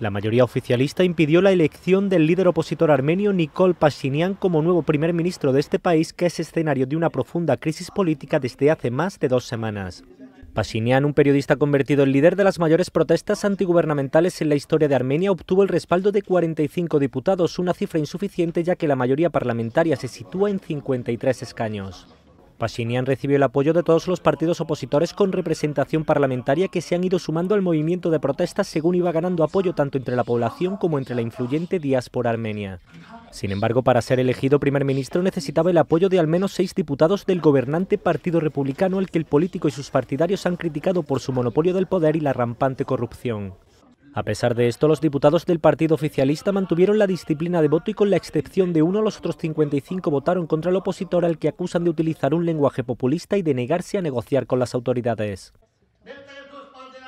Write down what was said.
La mayoría oficialista impidió la elección del líder opositor armenio Nikol Pashinyan como nuevo primer ministro de este país, que es escenario de una profunda crisis política desde hace más de dos semanas. Pashinyan, un periodista convertido en líder de las mayores protestas antigubernamentales en la historia de Armenia, obtuvo el respaldo de 45 diputados, una cifra insuficiente ya que la mayoría parlamentaria se sitúa en 53 escaños. Pashinyan recibió el apoyo de todos los partidos opositores con representación parlamentaria que se han ido sumando al movimiento de protestas según iba ganando apoyo tanto entre la población como entre la influyente diáspora armenia. Sin embargo, para ser elegido primer ministro necesitaba el apoyo de al menos seis diputados del gobernante Partido Republicano, al que el político y sus partidarios han criticado por su monopolio del poder y la rampante corrupción. A pesar de esto, los diputados del Partido Oficialista mantuvieron la disciplina de voto y con la excepción de uno, los otros 55 votaron contra el opositor al que acusan de utilizar un lenguaje populista y de negarse a negociar con las autoridades.